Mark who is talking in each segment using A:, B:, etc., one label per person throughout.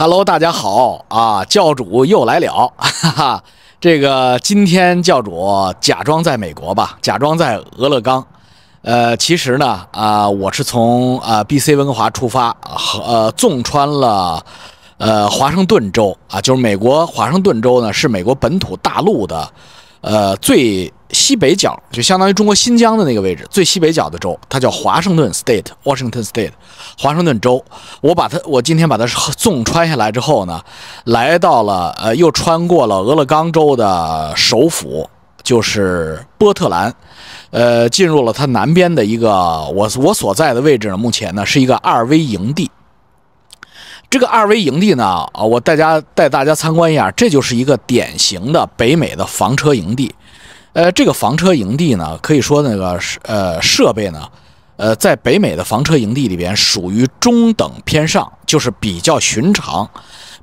A: 哈喽，大家好啊！教主又来了，哈哈。这个今天教主假装在美国吧，假装在俄勒冈。呃，其实呢，啊，我是从啊 BC 温哥华出发，呃纵穿了呃华盛顿州啊，就是美国华盛顿州呢，是美国本土大陆的呃最。西北角就相当于中国新疆的那个位置，最西北角的州，它叫华盛顿 State，Washington State，华盛顿州。我把它，我今天把它纵穿下来之后呢，来到了呃，又穿过了俄勒冈州的首府，就是波特兰，呃，进入了它南边的一个我我所在的位置呢。目前呢是一个二 v 营地，这个二 v 营地呢啊，我大家带大家参观一下，这就是一个典型的北美的房车营地。呃，这个房车营地呢，可以说那个呃设备呢，呃，在北美的房车营地里边属于中等偏上，就是比较寻常。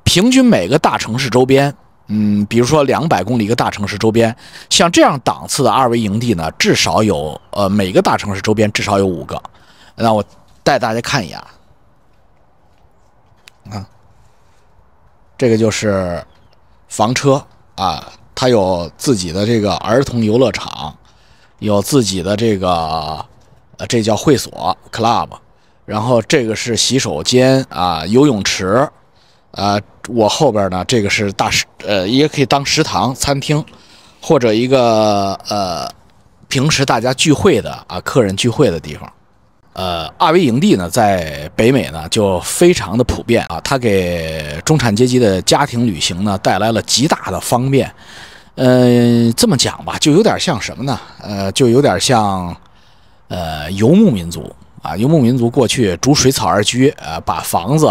A: 平均每个大城市周边，嗯，比如说两百公里一个大城市周边，像这样档次的二维营地呢，至少有呃每个大城市周边至少有五个。那我带大家看一眼啊，这个就是房车啊。它有自己的这个儿童游乐场，有自己的这个，呃，这叫会所 （club），然后这个是洗手间啊，游泳池，呃，我后边呢这个是大食，呃，也可以当食堂、餐厅，或者一个呃平时大家聚会的啊，客人聚会的地方。呃，二维营地呢在北美呢就非常的普遍啊，它给中产阶级的家庭旅行呢带来了极大的方便。嗯，这么讲吧，就有点像什么呢？呃，就有点像，呃，游牧民族啊。游牧民族过去逐水草而居，呃，把房子，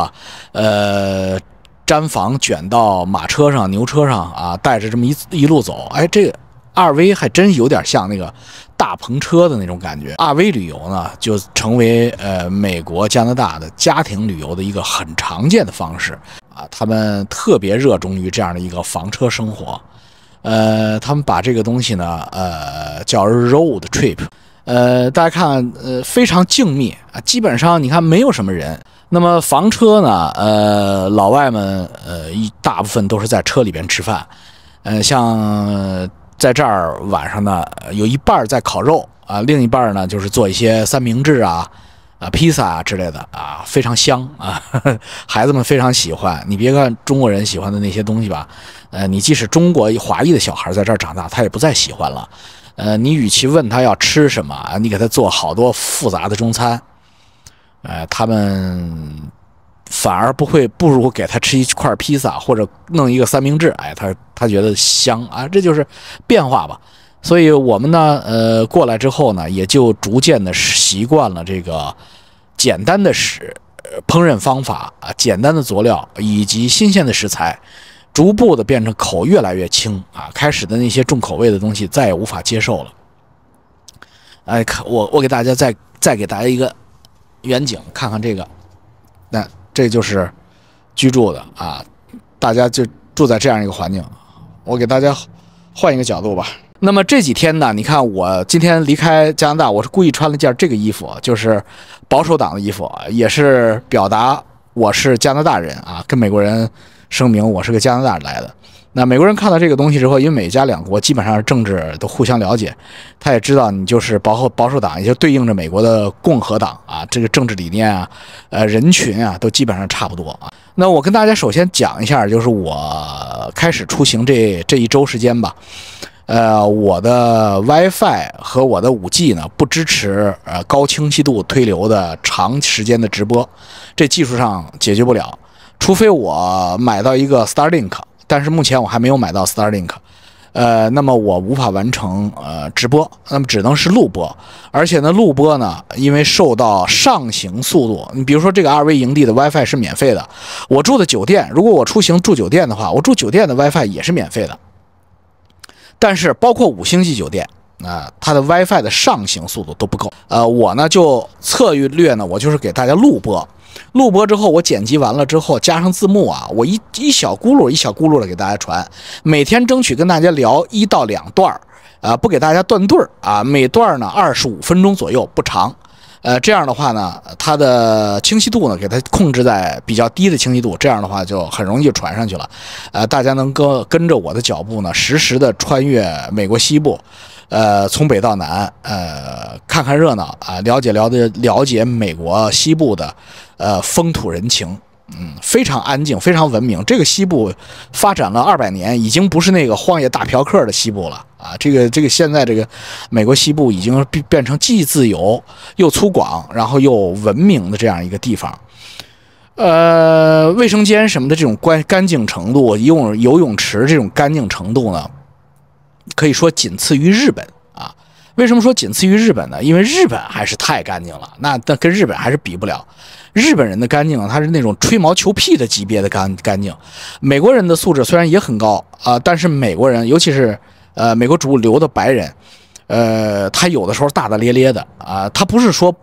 A: 呃，毡房卷到马车上、牛车上啊，带着这么一一路走。哎，这个 RV 还真有点像那个大篷车的那种感觉。RV 旅游呢，就成为呃美国、加拿大的家庭旅游的一个很常见的方式啊。他们特别热衷于这样的一个房车生活。呃，他们把这个东西呢，呃，叫 road trip，呃，大家看，呃，非常静谧啊，基本上你看没有什么人。那么房车呢，呃，老外们，呃，一大部分都是在车里边吃饭，呃，像在这儿晚上呢，有一半在烤肉啊，另一半呢就是做一些三明治啊。啊，披萨啊之类的啊，非常香啊，孩子们非常喜欢。你别看中国人喜欢的那些东西吧，呃，你即使中国华裔的小孩在这儿长大，他也不再喜欢了。呃，你与其问他要吃什么，你给他做好多复杂的中餐，呃，他们反而不会，不如给他吃一块披萨或者弄一个三明治。哎，他他觉得香啊，这就是变化吧。所以，我们呢，呃，过来之后呢，也就逐渐的习惯了这个简单的食烹饪方法啊，简单的佐料以及新鲜的食材，逐步的变成口越来越轻啊。开始的那些重口味的东西再也无法接受了。哎，看我，我给大家再再给大家一个远景，看看这个，那这就是居住的啊，大家就住在这样一个环境。我给大家换一个角度吧。那么这几天呢？你看，我今天离开加拿大，我是故意穿了件这个衣服，就是保守党的衣服，也是表达我是加拿大人啊，跟美国人声明我是个加拿大来的。那美国人看到这个东西之后，因为美加两国基本上政治都互相了解，他也知道你就是保保守党，也就对应着美国的共和党啊，这个政治理念啊，呃，人群啊，都基本上差不多啊。那我跟大家首先讲一下，就是我开始出行这这一周时间吧。呃，我的 WiFi 和我的 5G 呢不支持呃高清晰度推流的长时间的直播，这技术上解决不了。除非我买到一个 Starlink，但是目前我还没有买到 Starlink，呃，那么我无法完成呃直播，那么只能是录播。而且呢，录播呢，因为受到上行速度，你比如说这个 RV 营地的 WiFi 是免费的，我住的酒店，如果我出行住酒店的话，我住酒店的 WiFi 也是免费的。但是，包括五星级酒店啊，它的 WiFi 的上行速度都不够。呃，我呢就策略呢，我就是给大家录播，录播之后我剪辑完了之后加上字幕啊，我一一小轱辘一小轱辘的给大家传，每天争取跟大家聊一到两段儿，啊，不给大家断对儿啊，每段儿呢二十五分钟左右，不长。呃，这样的话呢，它的清晰度呢，给它控制在比较低的清晰度，这样的话就很容易就传上去了。呃，大家能跟跟着我的脚步呢，实时的穿越美国西部，呃，从北到南，呃，看看热闹啊，了解了解了解美国西部的，呃，风土人情。嗯，非常安静，非常文明。这个西部发展了二百年，已经不是那个荒野大嫖客的西部了啊！这个这个现在这个美国西部已经变变成既自由又粗犷，然后又文明的这样一个地方。呃，卫生间什么的这种干干净程度，游游泳池这种干净程度呢，可以说仅次于日本啊。为什么说仅次于日本呢？因为日本还是太干净了，那那跟日本还是比不了。日本人的干净，他是那种吹毛求屁的级别的干干净。美国人的素质虽然也很高啊，但是美国人，尤其是呃美国主流的白人，呃，他有的时候大大咧咧的啊，他不是说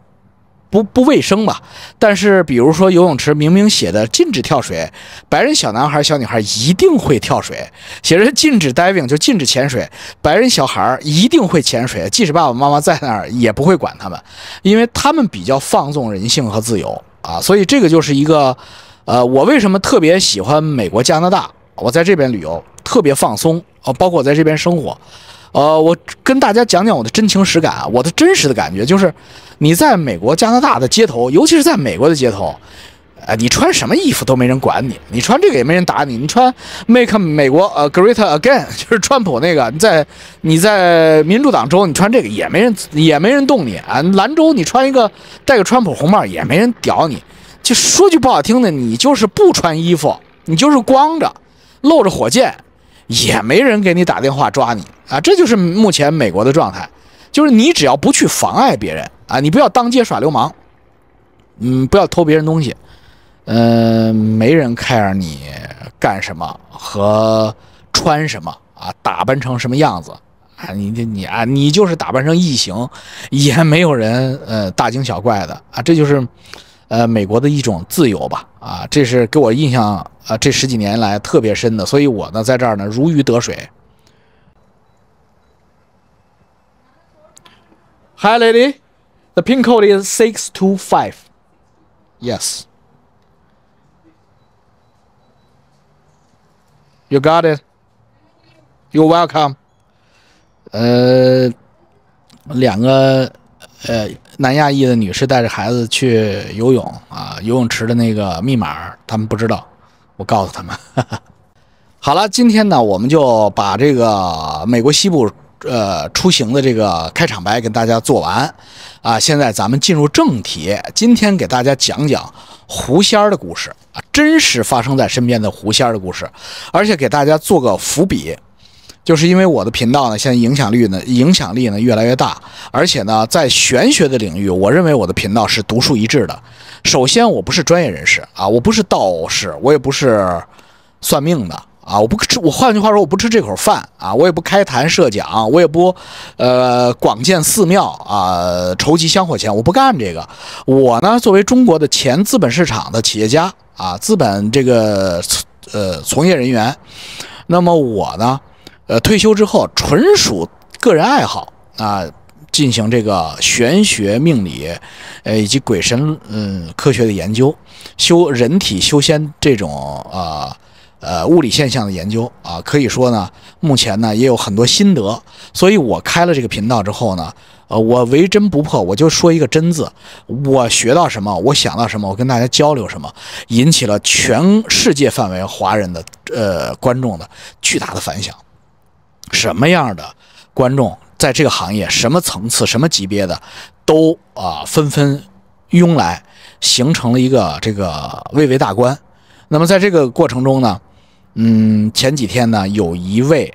A: 不不卫生吧？但是比如说游泳池明明写的禁止跳水，白人小男孩、小女孩一定会跳水；写着禁止 diving 就禁止潜水，白人小孩一定会潜水，即使爸爸妈妈在那儿也不会管他们，因为他们比较放纵人性和自由。啊，所以这个就是一个，呃，我为什么特别喜欢美国、加拿大？我在这边旅游特别放松啊，包括我在这边生活，呃，我跟大家讲讲我的真情实感啊，我的真实的感觉就是，你在美国、加拿大的街头，尤其是在美国的街头。哎，你穿什么衣服都没人管你，你穿这个也没人打你，你穿 Make 美国呃 Great Again 就是川普那个，你在你在民主党州，你穿这个也没人也没人动你啊。兰州，你穿一个戴个川普红帽也没人屌你。就说句不好听的，你就是不穿衣服，你就是光着露着火箭，也没人给你打电话抓你啊。这就是目前美国的状态，就是你只要不去妨碍别人啊，你不要当街耍流氓，嗯，不要偷别人东西。嗯，没人 care 你干什么和穿什么啊，打扮成什么样子啊，你你你啊，你就是打扮成异形，也没有人呃大惊小怪的啊，这就是呃美国的一种自由吧啊，这是给我印象啊这十几年来特别深的，所以我呢在这儿呢如鱼得水。Hi, lady. The pin code is six two five. Yes. You got it. You're welcome. 呃，两个呃南亚裔的女士带着孩子去游泳啊，游泳池的那个密码他们不知道，我告诉他们。好了，今天呢，我们就把这个美国西部呃出行的这个开场白给大家做完啊。现在咱们进入正题，今天给大家讲讲狐仙儿的故事啊。真实发生在身边的狐仙的故事，而且给大家做个伏笔，就是因为我的频道呢，现在影响力呢，影响力呢越来越大，而且呢，在玄学的领域，我认为我的频道是独树一帜的。首先，我不是专业人士啊，我不是道士，我也不是算命的啊，我不吃，我换句话说，我不吃这口饭啊，我也不开坛设讲，我也不呃广建寺庙啊，筹集香火钱，我不干这个。我呢，作为中国的前资本市场的企业家。啊，资本这个呃从业人员，那么我呢，呃退休之后纯属个人爱好啊，进行这个玄学命理，呃以及鬼神嗯科学的研究，修人体修仙这种啊呃物理现象的研究啊，可以说呢，目前呢也有很多心得，所以我开了这个频道之后呢。呃，我唯真不破，我就说一个真字。我学到什么，我想到什么，我跟大家交流什么，引起了全世界范围华人的呃观众的巨大的反响。什么样的观众在这个行业，什么层次、什么级别的，都啊纷纷拥来，形成了一个这个蔚为大观。那么在这个过程中呢，嗯，前几天呢，有一位。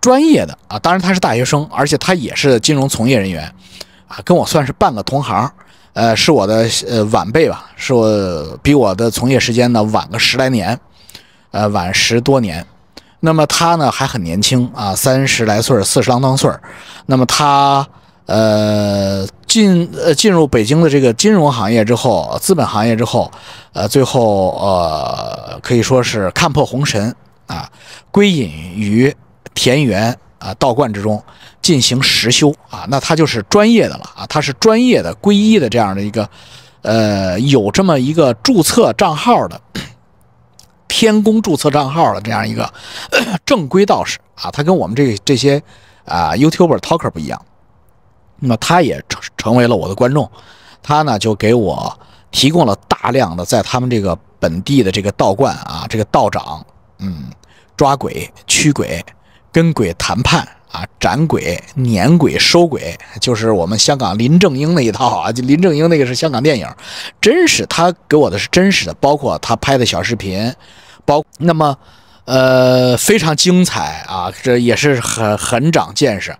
A: 专业的啊，当然他是大学生，而且他也是金融从业人员，啊，跟我算是半个同行，呃，是我的呃晚辈吧，是我比我的从业时间呢晚个十来年，呃，晚十多年。那么他呢还很年轻啊，三十来岁四十郎当岁那么他呃进呃进入北京的这个金融行业之后，资本行业之后，呃，最后呃可以说是看破红尘啊，归隐于。田园啊，道观之中进行实修啊，那他就是专业的了啊，他是专业的皈依的这样的一个，呃，有这么一个注册账号的天宫 注册账号的这样一个 正规道士啊，他跟我们这这些啊 YouTube r Talker 不一样，那么他也成成为了我的观众，他呢就给我提供了大量的在他们这个本地的这个道观啊，这个道长嗯抓鬼驱鬼。跟鬼谈判啊，斩鬼、撵鬼、收鬼，就是我们香港林正英那一套啊。就林正英那个是香港电影，真实。他给我的是真实的，包括他拍的小视频，包那么呃非常精彩啊，这也是很很长见识。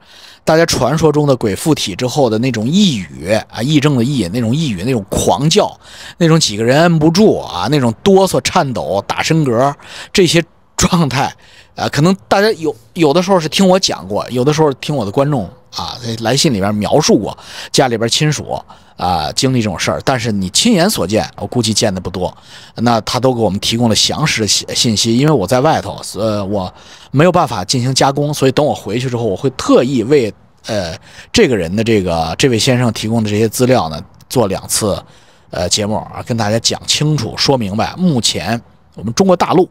A: 大家传说中的鬼附体之后的那种呓语啊，癔症的癔，那种呓语，那种狂叫，那种几个人摁不住啊，那种哆嗦、颤抖、打身格这些状态。啊，可能大家有有的时候是听我讲过，有的时候听我的观众啊来信里边描述过家里边亲属啊经历这种事儿，但是你亲眼所见，我估计见的不多。那他都给我们提供了详实信信息，因为我在外头，呃，我没有办法进行加工，所以等我回去之后，我会特意为呃这个人的这个这位先生提供的这些资料呢做两次，呃节目啊，跟大家讲清楚、说明白。目前我们中国大陆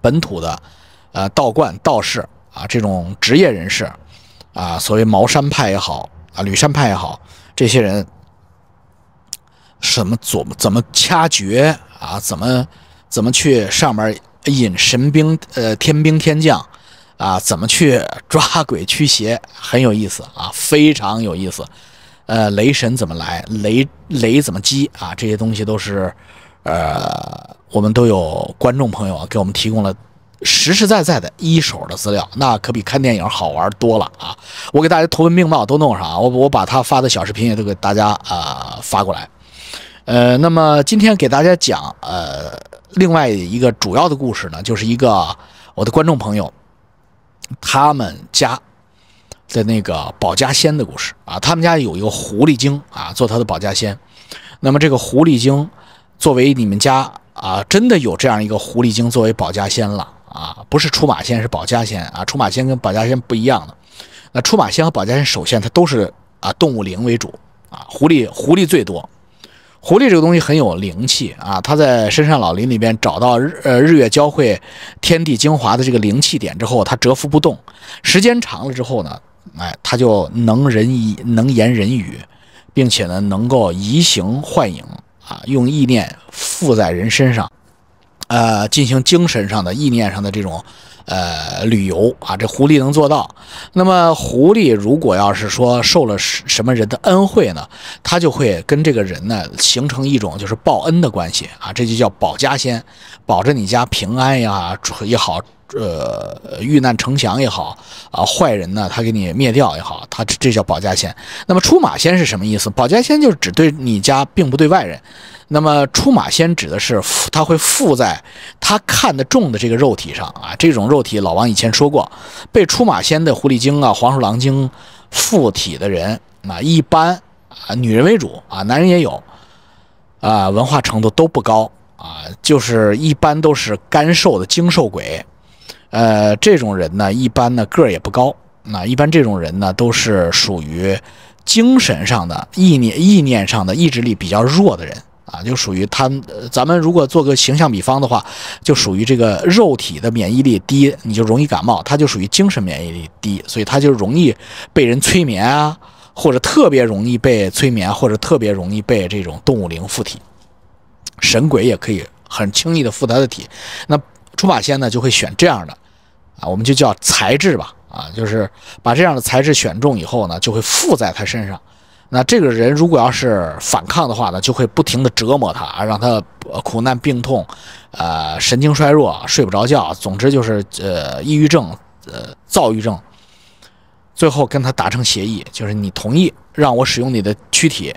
A: 本土的。呃，道观道士啊，这种职业人士，啊，所谓茅山派也好，啊，吕山派也好，这些人，什么怎么怎么掐诀啊，怎么怎么去上面引神兵，呃，天兵天将，啊，怎么去抓鬼驱邪，很有意思啊，非常有意思。呃，雷神怎么来，雷雷怎么击啊，这些东西都是，呃，我们都有观众朋友给我们提供了。实实在在的一手的资料，那可比看电影好玩多了啊！我给大家图文并茂都弄上啊，我我把他发的小视频也都给大家啊发过来。呃，那么今天给大家讲呃另外一个主要的故事呢，就是一个我的观众朋友他们家的那个保家仙的故事啊，他们家有一个狐狸精啊，做他的保家仙。那么这个狐狸精作为你们家啊，真的有这样一个狐狸精作为保家仙了。啊，不是出马仙，是保家仙啊！出马仙跟保家仙不一样的。那出马仙和保家仙，首先它都是啊动物灵为主啊，狐狸狐狸最多。狐狸这个东西很有灵气啊，它在深山老林里边找到日呃日月交汇、天地精华的这个灵气点之后，它蛰伏不动。时间长了之后呢，哎，它就能人言能言人语，并且呢能够移形换影啊，用意念附在人身上。呃，进行精神上的、意念上的这种，呃，旅游啊，这狐狸能做到。那么，狐狸如果要是说受了什么人的恩惠呢，它就会跟这个人呢形成一种就是报恩的关系啊，这就叫保家仙，保着你家平安呀也好，呃，遇难成祥也好啊，坏人呢他给你灭掉也好，他这叫保家仙。那么出马仙是什么意思？保家仙就是只对你家，并不对外人。那么出马仙指的是他会附在他看得中的这个肉体上啊，这种肉体老王以前说过，被出马仙的狐狸精啊、黄鼠狼精附体的人，那一般啊，女人为主啊，男人也有啊，文化程度都不高啊，就是一般都是干瘦的精瘦鬼，呃，这种人呢，一般呢个儿也不高，那一般这种人呢都是属于精神上的意念、意念上的意志力比较弱的人。啊，就属于他。咱们如果做个形象比方的话，就属于这个肉体的免疫力低，你就容易感冒。他就属于精神免疫力低，所以他就容易被人催眠啊，或者特别容易被催眠，或者特别容易被这种动物灵附体，神鬼也可以很轻易的附他的体。那出马仙呢，就会选这样的啊，我们就叫材质吧啊，就是把这样的材质选中以后呢，就会附在他身上。那这个人如果要是反抗的话呢，就会不停的折磨他啊，让他苦难、病痛，呃神经衰弱、睡不着觉，总之就是呃抑郁症、呃躁郁症。最后跟他达成协议，就是你同意让我使用你的躯体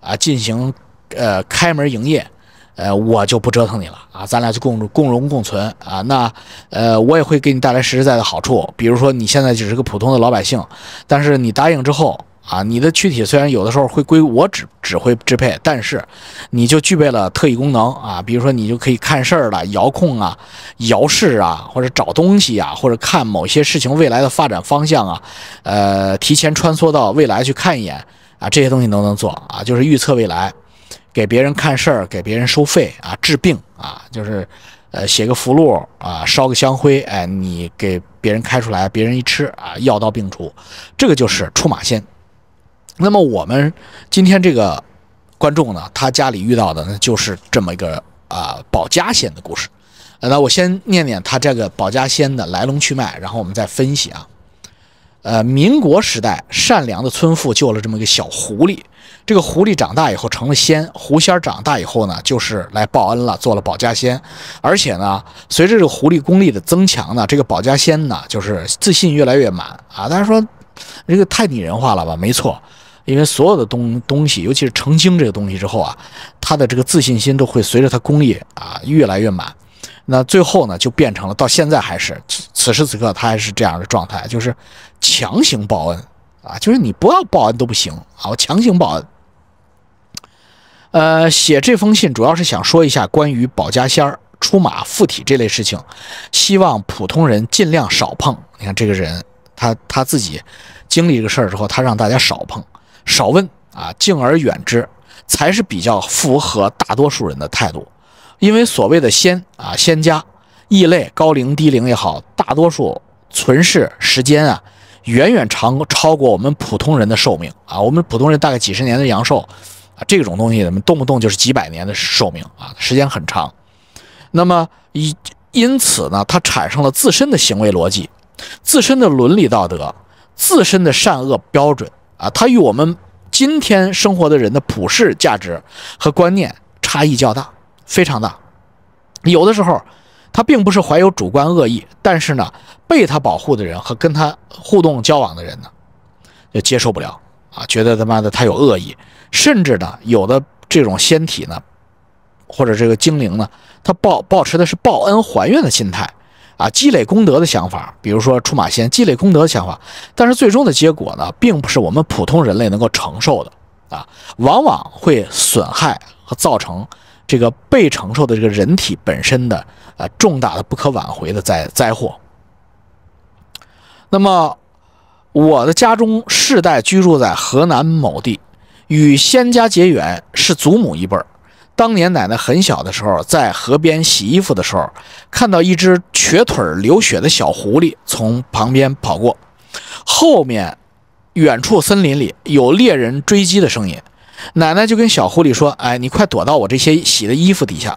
A: 啊进行呃开门营业，呃我就不折腾你了啊，咱俩就共共荣共存啊。那呃我也会给你带来实实在在的好处，比如说你现在只是个普通的老百姓，但是你答应之后。啊，你的躯体虽然有的时候会归我指指挥支配，但是，你就具备了特异功能啊，比如说你就可以看事儿了，遥控啊，遥视啊，或者找东西啊，或者看某些事情未来的发展方向啊，呃，提前穿梭到未来去看一眼啊，这些东西都能做啊，就是预测未来，给别人看事儿，给别人收费啊，治病啊，就是，呃，写个符箓啊，烧个香灰，哎，你给别人开出来，别人一吃啊，药到病除，这个就是出马仙。那么我们今天这个观众呢，他家里遇到的呢就是这么一个啊保家仙的故事。呃，那我先念念他这个保家仙的来龙去脉，然后我们再分析啊。呃，民国时代，善良的村妇救了这么一个小狐狸，这个狐狸长大以后成了仙，狐仙长大以后呢就是来报恩了，做了保家仙。而且呢，随着这个狐狸功力的增强呢，这个保家仙呢就是自信越来越满啊。但是说这个太拟人化了吧？没错。因为所有的东东西，尤其是成精这个东西之后啊，他的这个自信心都会随着他功力啊越来越满，那最后呢就变成了到现在还是此时此刻他还是这样的状态，就是强行报恩啊，就是你不要报恩都不行啊，我强行报恩。呃，写这封信主要是想说一下关于保家仙儿出马附体这类事情，希望普通人尽量少碰。你看这个人，他他自己经历这个事儿之后，他让大家少碰。少问啊，敬而远之，才是比较符合大多数人的态度。因为所谓的仙啊，仙家、异类、高龄、低龄也好，大多数存世时间啊，远远长超过我们普通人的寿命啊。我们普通人大概几十年的阳寿啊，这种东西怎么动不动就是几百年的寿命啊？时间很长。那么以因此呢，它产生了自身的行为逻辑、自身的伦理道德、自身的善恶标准。啊，他与我们今天生活的人的普世价值和观念差异较大，非常大。有的时候，他并不是怀有主观恶意，但是呢，被他保护的人和跟他互动交往的人呢，就接受不了啊，觉得他妈的他有恶意。甚至呢，有的这种仙体呢，或者这个精灵呢，他抱保持的是报恩还愿的心态。啊，积累功德的想法，比如说出马仙积累功德的想法，但是最终的结果呢，并不是我们普通人类能够承受的啊，往往会损害和造成这个被承受的这个人体本身的呃重大的不可挽回的灾灾祸。那么，我的家中世代居住在河南某地，与仙家结缘是祖母一辈儿。当年奶奶很小的时候，在河边洗衣服的时候，看到一只瘸腿流血的小狐狸从旁边跑过，后面，远处森林里有猎人追击的声音，奶奶就跟小狐狸说：“哎，你快躲到我这些洗的衣服底下。”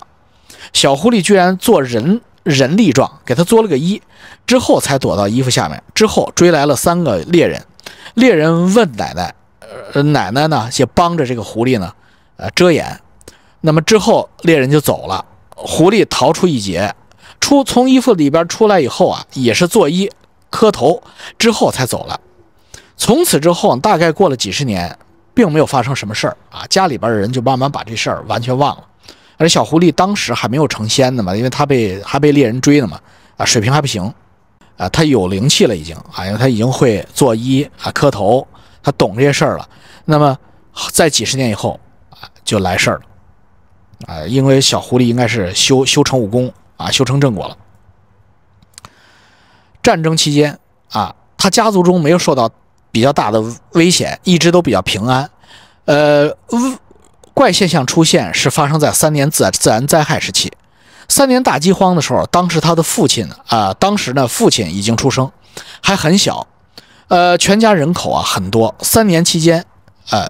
A: 小狐狸居然做人人力状，给他做了个揖，之后才躲到衣服下面。之后追来了三个猎人，猎人问奶奶：“呃，奶奶呢？”也帮着这个狐狸呢，呃，遮掩。那么之后，猎人就走了，狐狸逃出一劫，出从衣服里边出来以后啊，也是作揖、磕头，之后才走了。从此之后，大概过了几十年，并没有发生什么事儿啊，家里边的人就慢慢把这事儿完全忘了。而小狐狸当时还没有成仙呢嘛，因为它被还被猎人追呢嘛，啊，水平还不行，啊，它有灵气了已经，因为它已经会作揖、啊，磕头，它懂这些事儿了。那么在几十年以后啊，就来事儿了。啊，因为小狐狸应该是修修成武功啊，修成正果了。战争期间啊，他家族中没有受到比较大的危险，一直都比较平安。呃，怪现象出现是发生在三年自自然灾害时期，三年大饥荒的时候。当时他的父亲啊，当时呢，父亲已经出生，还很小。呃，全家人口啊很多。三年期间，呃。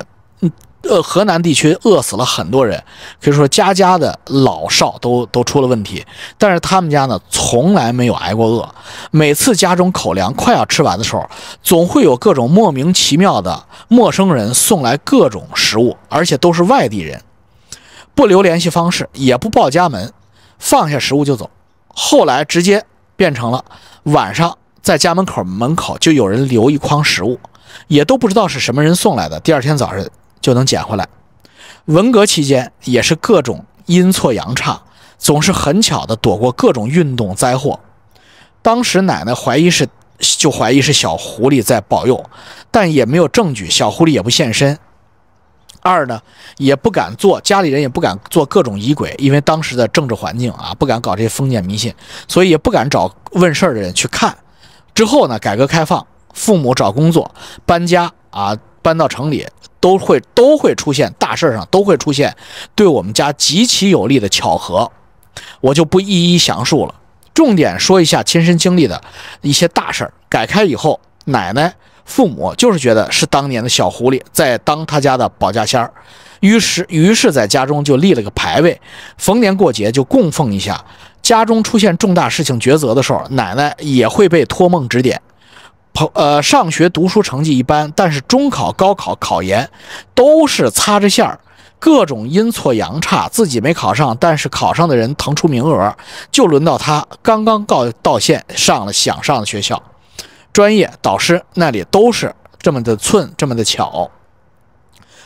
A: 呃，河南地区饿死了很多人，可以说家家的老少都都出了问题。但是他们家呢，从来没有挨过饿。每次家中口粮快要吃完的时候，总会有各种莫名其妙的陌生人送来各种食物，而且都是外地人，不留联系方式，也不报家门，放下食物就走。后来直接变成了晚上在家门口门口就有人留一筐食物，也都不知道是什么人送来的。第二天早上。就能捡回来。文革期间也是各种阴错阳差，总是很巧的躲过各种运动灾祸。当时奶奶怀疑是，就怀疑是小狐狸在保佑，但也没有证据，小狐狸也不现身。二呢，也不敢做，家里人也不敢做各种疑鬼，因为当时的政治环境啊，不敢搞这些封建迷信，所以也不敢找问事儿的人去看。之后呢，改革开放，父母找工作，搬家啊，搬到城里。都会都会出现大事上都会出现对我们家极其有利的巧合，我就不一一详述了。重点说一下亲身经历的一些大事儿。改开以后，奶奶父母就是觉得是当年的小狐狸在当他家的保家仙儿，于是于是，在家中就立了个牌位，逢年过节就供奉一下。家中出现重大事情抉择的时候，奶奶也会被托梦指点。朋呃，上学读书成绩一般，但是中考、高考、考研都是擦着线儿，各种阴错阳差，自己没考上，但是考上的人腾出名额，就轮到他刚刚告到县上了想上的学校、专业、导师那里都是这么的寸，这么的巧。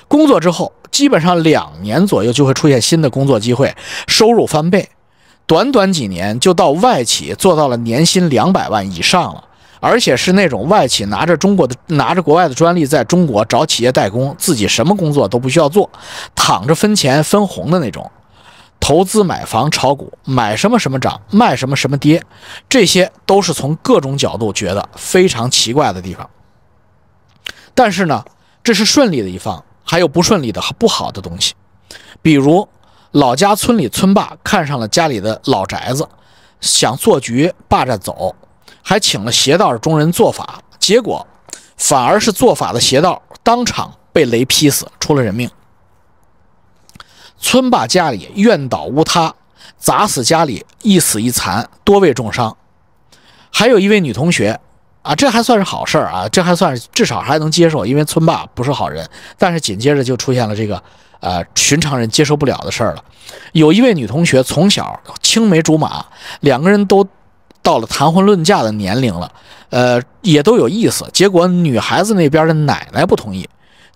A: 工作之后，基本上两年左右就会出现新的工作机会，收入翻倍，短短几年就到外企做到了年薪两百万以上了。而且是那种外企拿着中国的拿着国外的专利在中国找企业代工，自己什么工作都不需要做，躺着分钱分红的那种。投资买房、炒股，买什么什么涨，卖什么什么跌，这些都是从各种角度觉得非常奇怪的地方。但是呢，这是顺利的一方，还有不顺利的和不好的东西，比如老家村里村霸看上了家里的老宅子，想做局霸占走。还请了邪道中人做法，结果，反而是做法的邪道当场被雷劈死，出了人命。村霸家里院倒屋塌，砸死家里一死一残，多位重伤。还有一位女同学，啊，这还算是好事儿啊，这还算是至少还能接受，因为村霸不是好人。但是紧接着就出现了这个，呃，寻常人接受不了的事儿了。有一位女同学从小青梅竹马，两个人都。到了谈婚论嫁的年龄了，呃，也都有意思。结果女孩子那边的奶奶不同意，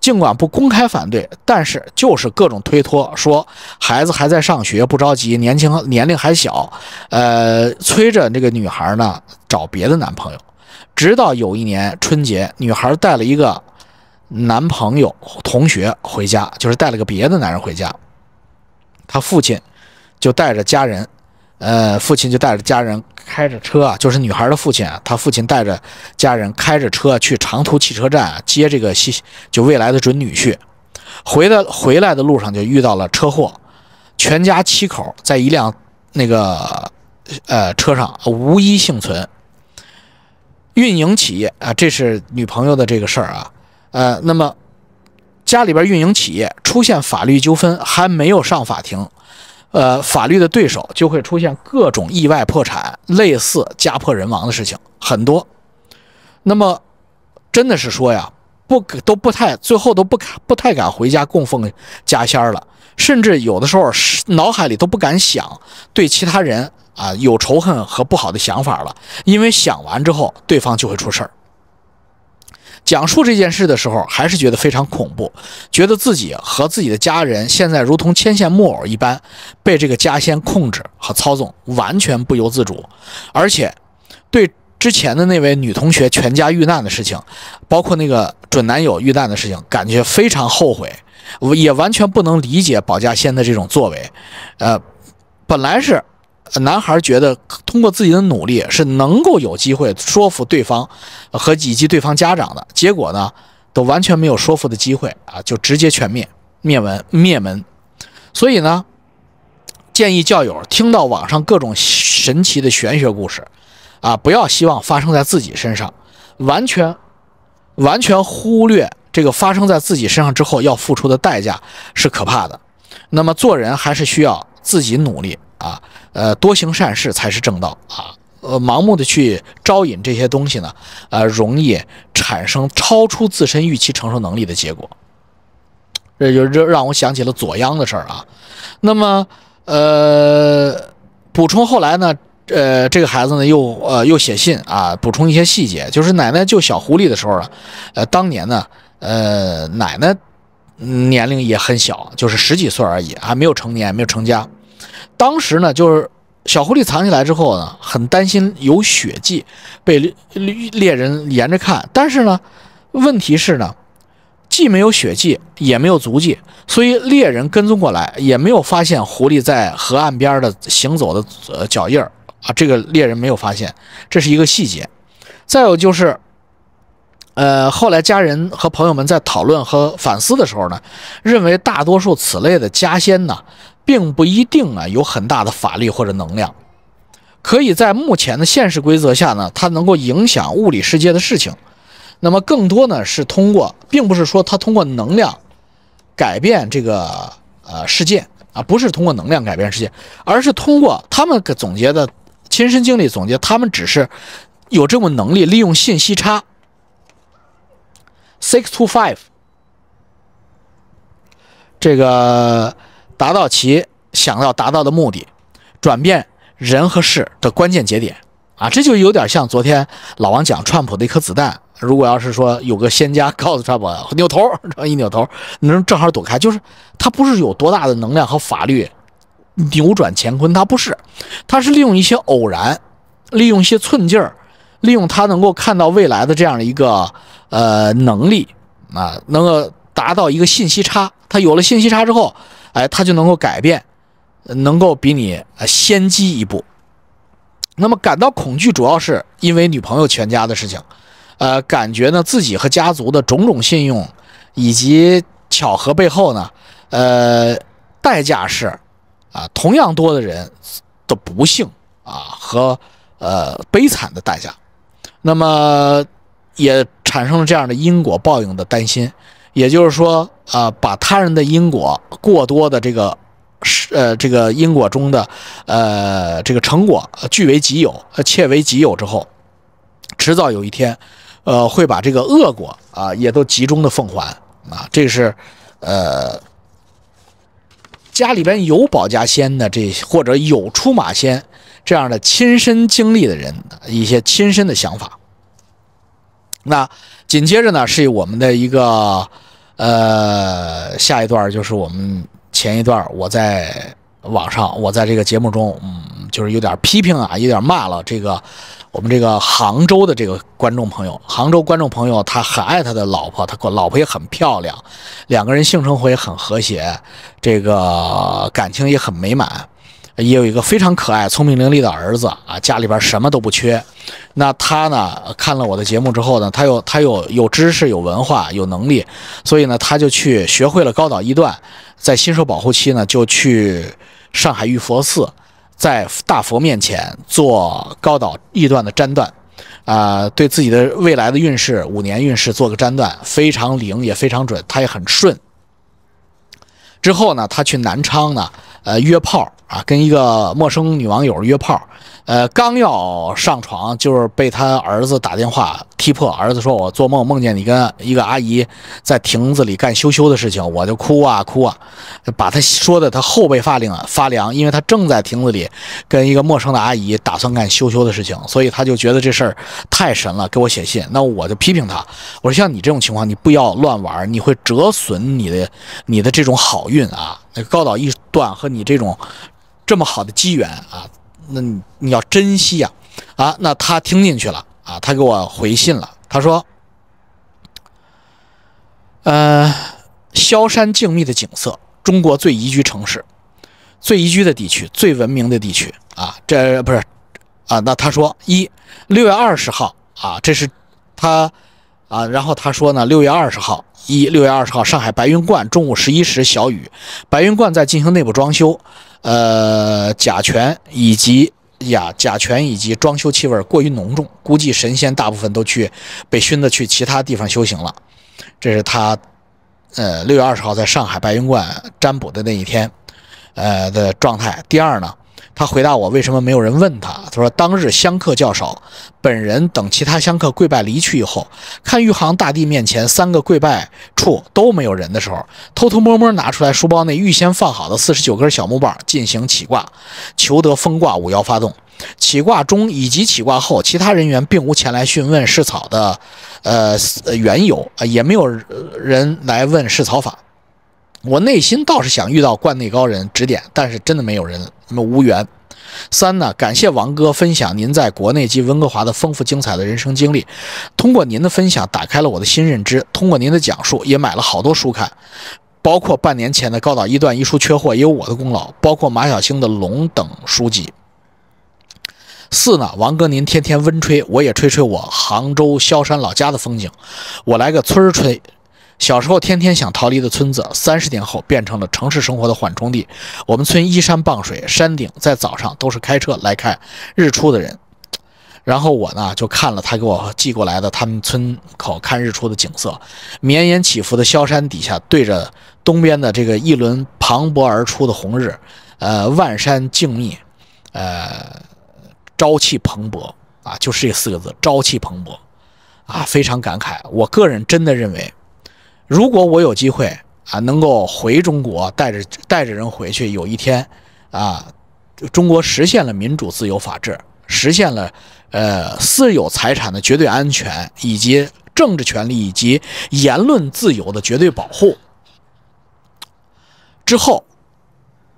A: 尽管不公开反对，但是就是各种推脱，说孩子还在上学，不着急，年轻年龄还小，呃，催着那个女孩呢找别的男朋友。直到有一年春节，女孩带了一个男朋友同学回家，就是带了个别的男人回家，她父亲就带着家人。呃，父亲就带着家人开着车，就是女孩的父亲，他父亲带着家人开着车去长途汽车站接这个西，就未来的准女婿。回的回来的路上就遇到了车祸，全家七口在一辆那个呃车上无一幸存。运营企业啊，这是女朋友的这个事儿啊，呃，那么家里边运营企业出现法律纠纷，还没有上法庭。呃，法律的对手就会出现各种意外破产，类似家破人亡的事情很多。那么，真的是说呀，不都不太，最后都不敢不太敢回家供奉家仙了，甚至有的时候脑海里都不敢想对其他人啊有仇恨和不好的想法了，因为想完之后对方就会出事儿。讲述这件事的时候，还是觉得非常恐怖，觉得自己和自己的家人现在如同牵线木偶一般，被这个家仙控制和操纵，完全不由自主。而且，对之前的那位女同学全家遇难的事情，包括那个准男友遇难的事情，感觉非常后悔，也完全不能理解保家仙的这种作为。呃，本来是。男孩觉得通过自己的努力是能够有机会说服对方，和以及对方家长的，结果呢，都完全没有说服的机会啊，就直接全灭灭门灭门。所以呢，建议教友听到网上各种神奇的玄学故事，啊，不要希望发生在自己身上，完全完全忽略这个发生在自己身上之后要付出的代价是可怕的。那么做人还是需要。自己努力啊，呃，多行善事才是正道啊，呃，盲目的去招引这些东西呢，呃，容易产生超出自身预期承受能力的结果，这就让让我想起了左央的事儿啊。那么，呃，补充后来呢，呃，这个孩子呢，又呃又写信啊，补充一些细节，就是奶奶救小狐狸的时候呢，呃，当年呢，呃，奶奶。年龄也很小，就是十几岁而已，还没有成年，没有成家。当时呢，就是小狐狸藏起来之后呢，很担心有血迹被猎人沿着看。但是呢，问题是呢，既没有血迹，也没有足迹，所以猎人跟踪过来也没有发现狐狸在河岸边的行走的脚印儿啊。这个猎人没有发现，这是一个细节。再有就是。呃，后来家人和朋友们在讨论和反思的时候呢，认为大多数此类的家仙呢，并不一定啊有很大的法力或者能量，可以在目前的现实规则下呢，它能够影响物理世界的事情。那么更多呢是通过，并不是说它通过能量改变这个呃世界啊，不是通过能量改变世界，而是通过他们总结的亲身经历总结，他们只是有这么能力利用信息差。Six to five，这个达到其想要达到的目的，转变人和事的关键节点啊，这就有点像昨天老王讲川普的一颗子弹。如果要是说有个仙家告诉川普，扭头，川一扭头能正好躲开，就是他不是有多大的能量和法律扭转乾坤，他不是，他是利用一些偶然，利用一些寸劲儿，利用他能够看到未来的这样的一个。呃，能力啊，能够达到一个信息差，他有了信息差之后，哎，他就能够改变，能够比你先机一步。那么感到恐惧，主要是因为女朋友全家的事情，呃，感觉呢自己和家族的种种信用以及巧合背后呢，呃，代价是啊，同样多的人的不幸啊和呃悲惨的代价。那么。也产生了这样的因果报应的担心，也就是说，啊，把他人的因果过多的这个，呃，这个因果中的，呃，这个成果据为己有，呃，窃为己有之后，迟早有一天，呃，会把这个恶果啊也都集中的奉还啊。这是，呃，家里边有保家仙的这或者有出马仙这样的亲身经历的人一些亲身的想法。那紧接着呢是我们的一个，呃，下一段就是我们前一段我在网上，我在这个节目中，嗯，就是有点批评啊，有点骂了这个我们这个杭州的这个观众朋友。杭州观众朋友他很爱他的老婆，他老婆也很漂亮，两个人性生活也很和谐，这个感情也很美满。也有一个非常可爱、聪明伶俐的儿子啊，家里边什么都不缺。那他呢，看了我的节目之后呢，他又他有有知识、有文化、有能力，所以呢，他就去学会了高岛易断，在新手保护期呢，就去上海玉佛寺，在大佛面前做高岛易断的占断，啊，对自己的未来的运势、五年运势做个占断，非常灵，也非常准，他也很顺。之后呢，他去南昌呢。呃，约炮啊，跟一个陌生女网友约炮，呃，刚要上床，就是被他儿子打电话踢破。儿子说我做梦梦见你跟一个阿姨在亭子里干羞羞的事情，我就哭啊哭啊，把他说的他后背发凉发凉，因为他正在亭子里跟一个陌生的阿姨打算干羞羞的事情，所以他就觉得这事儿太神了，给我写信。那我就批评他，我说像你这种情况，你不要乱玩，你会折损你的你的这种好运啊。那高岛一段和你这种这么好的机缘啊，那你要珍惜呀！啊，那他听进去了啊，他给我回信了，他说：“呃，萧山静谧的景色，中国最宜居城市，最宜居的地区，最文明的地区啊，这不是啊？”那他说：“一六月二十号啊，这是他啊，然后他说呢，六月二十号。”一六月二十号，上海白云观中午十一时小雨，白云观在进行内部装修，呃，甲醛以及呀甲醛以及装修气味过于浓重，估计神仙大部分都去被熏的去其他地方修行了。这是他，呃，六月二十号在上海白云观占卜的那一天，呃的状态。第二呢。他回答我：“为什么没有人问他？”他说：“当日香客较少，本人等其他香客跪拜离去以后，看玉皇大帝面前三个跪拜处都没有人的时候，偷偷摸摸拿出来书包内预先放好的四十九根小木棒进行起卦，求得风卦五爻发动。起卦中以及起卦后，其他人员并无前来询问试草的，呃缘由啊，也没有人来问试草法。我内心倒是想遇到观内高人指点，但是真的没有人。”们无缘，三呢？感谢王哥分享您在国内及温哥华的丰富精彩的人生经历。通过您的分享，打开了我的新认知。通过您的讲述，也买了好多书看，包括半年前的《高岛一段一书》缺货也有我的功劳，包括马小星的《龙》等书籍。四呢？王哥您天天温吹，我也吹吹我杭州萧山老家的风景，我来个村吹。小时候天天想逃离的村子，三十年后变成了城市生活的缓冲地。我们村依山傍水，山顶在早上都是开车来看日出的人。然后我呢，就看了他给我寄过来的他们村口看日出的景色，绵延起伏的萧山底下对着东边的这个一轮磅礴而出的红日，呃，万山静谧，呃，朝气蓬勃啊，就是这四个字，朝气蓬勃啊，非常感慨。我个人真的认为。如果我有机会啊，能够回中国，带着带着人回去，有一天，啊，中国实现了民主、自由、法治，实现了呃私有财产的绝对安全，以及政治权利以及言论自由的绝对保护之后，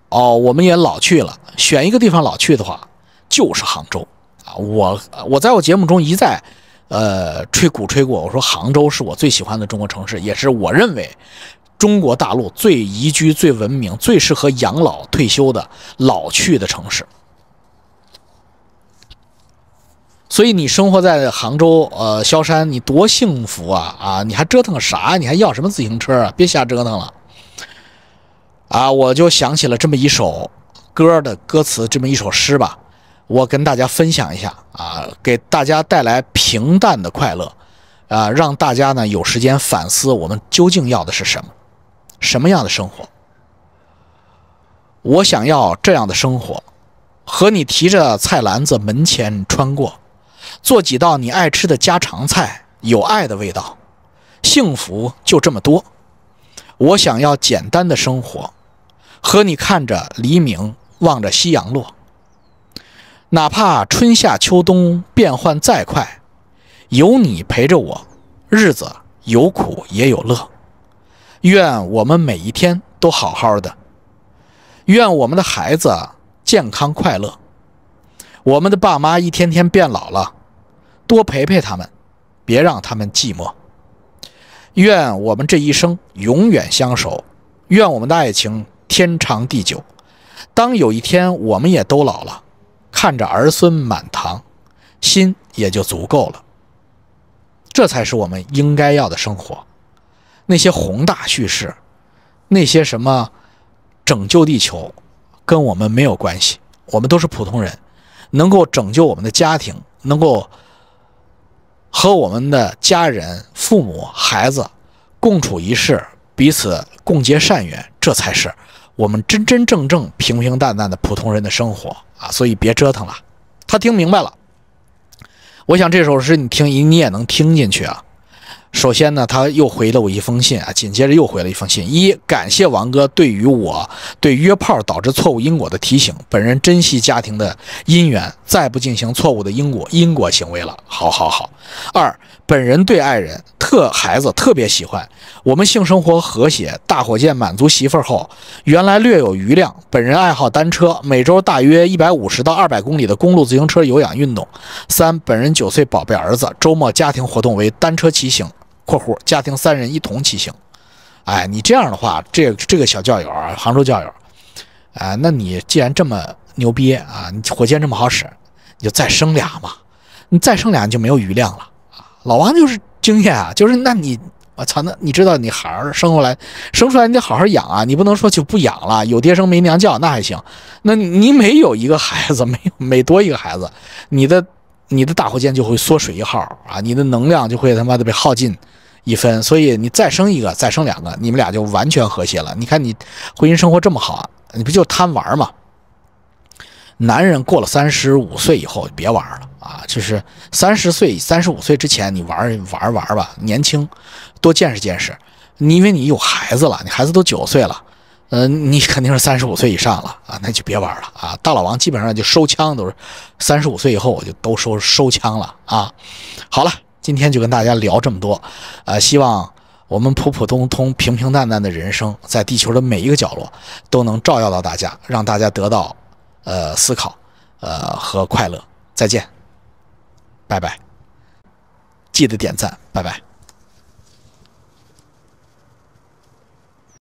A: 哦，我们也老去了，选一个地方老去的话，就是杭州啊。我我在我节目中一再。呃，吹鼓吹过，我说杭州是我最喜欢的中国城市，也是我认为中国大陆最宜居、最文明、最适合养老退休的老去的城市。所以你生活在杭州，呃，萧山，你多幸福啊！啊，你还折腾个啥？你还要什么自行车啊？别瞎折腾了！啊，我就想起了这么一首歌的歌词，这么一首诗吧。我跟大家分享一下啊，给大家带来平淡的快乐，啊，让大家呢有时间反思我们究竟要的是什么，什么样的生活？我想要这样的生活，和你提着菜篮子门前穿过，做几道你爱吃的家常菜，有爱的味道，幸福就这么多。我想要简单的生活，和你看着黎明，望着夕阳落。哪怕春夏秋冬变换再快，有你陪着我，日子有苦也有乐。愿我们每一天都好好的，愿我们的孩子健康快乐，我们的爸妈一天天变老了，多陪陪他们，别让他们寂寞。愿我们这一生永远相守，愿我们的爱情天长地久。当有一天我们也都老了。看着儿孙满堂，心也就足够了。这才是我们应该要的生活。那些宏大叙事，那些什么拯救地球，跟我们没有关系。我们都是普通人，能够拯救我们的家庭，能够和我们的家人、父母、孩子共处一室，彼此共结善缘，这才是我们真真正正平平淡淡的普通人的生活。所以别折腾了，他听明白了。我想这首诗你听，你也能听进去啊。首先呢，他又回了我一封信啊，紧接着又回了一封信：一，感谢王哥对于我对约炮导致错误因果的提醒，本人珍惜家庭的姻缘，再不进行错误的因果因果行为了。好好好。二，本人对爱人。特孩子特别喜欢我们性生活和谐，大火箭满足媳妇儿后，原来略有余量。本人爱好单车，每周大约一百五十到二百公里的公路自行车有氧运动。三，本人九岁宝贝儿子周末家庭活动为单车骑行（括弧家庭三人一同骑行）。哎，你这样的话，这这个小教友啊，杭州教友，哎，那你既然这么牛逼啊，你火箭这么好使，你就再生俩嘛，你再生俩就没有余量了啊。老王就是。经验啊，就是那你，我操，那你知道你孩儿生过来，生出来你得好好养啊，你不能说就不养了。有爹生没娘教那还行，那你每有一个孩子，每每多一个孩子，你的你的大火箭就会缩水一号啊，你的能量就会他妈的被耗尽一分。所以你再生一个，再生两个，你们俩就完全和谐了。你看你婚姻生活这么好，你不就贪玩吗？男人过了三十五岁以后就别玩了啊！就是三十岁、三十五岁之前你玩玩玩吧，年轻，多见识见识。你因为你有孩子了，你孩子都九岁了，呃，你肯定是三十五岁以上了啊，那就别玩了啊！大老王基本上就收枪，都是三十五岁以后我就都收收枪了啊！好了，今天就跟大家聊这么多，呃，希望我们普普通通、平平淡淡的人生，在地球的每一个角落都能照耀到大家，让大家得到。呃，思考，呃和快乐，再见，拜拜，记得点赞，拜拜。